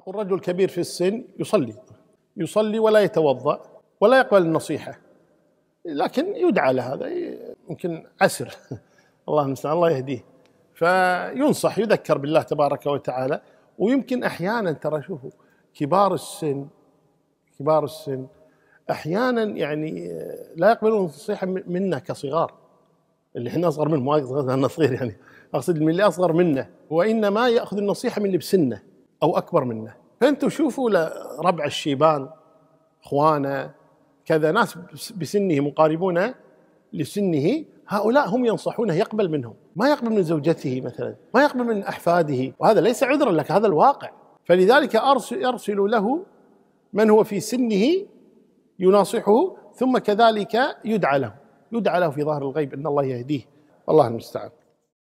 تقول رجل كبير في السن يصلي يصلي ولا يتوضأ ولا يقبل النصيحة لكن يدعى لهذا يمكن عسر الله المستعان الله يهديه فينصح يذكر بالله تبارك وتعالى ويمكن احيانا ترى شوفوا كبار السن كبار السن احيانا يعني آه، لا يقبلون النصيحه منا كصغار اللي احنا اصغر منه ما اقصد صغير يعني اقصد من اللي اصغر منا وانما ياخذ النصيحه من اللي بسنه او اكبر منه فانتم شوفوا ربع الشيبان اخوانه كذا ناس بسنه مقاربون لسنه هؤلاء هم ينصحونه يقبل منهم ما يقبل من زوجته مثلا ما يقبل من أحفاده وهذا ليس عذرا لك هذا الواقع فلذلك يرسل له من هو في سنه يناصحه ثم كذلك يدعى له يدعى له في ظهر الغيب أن الله يهديه والله المستعان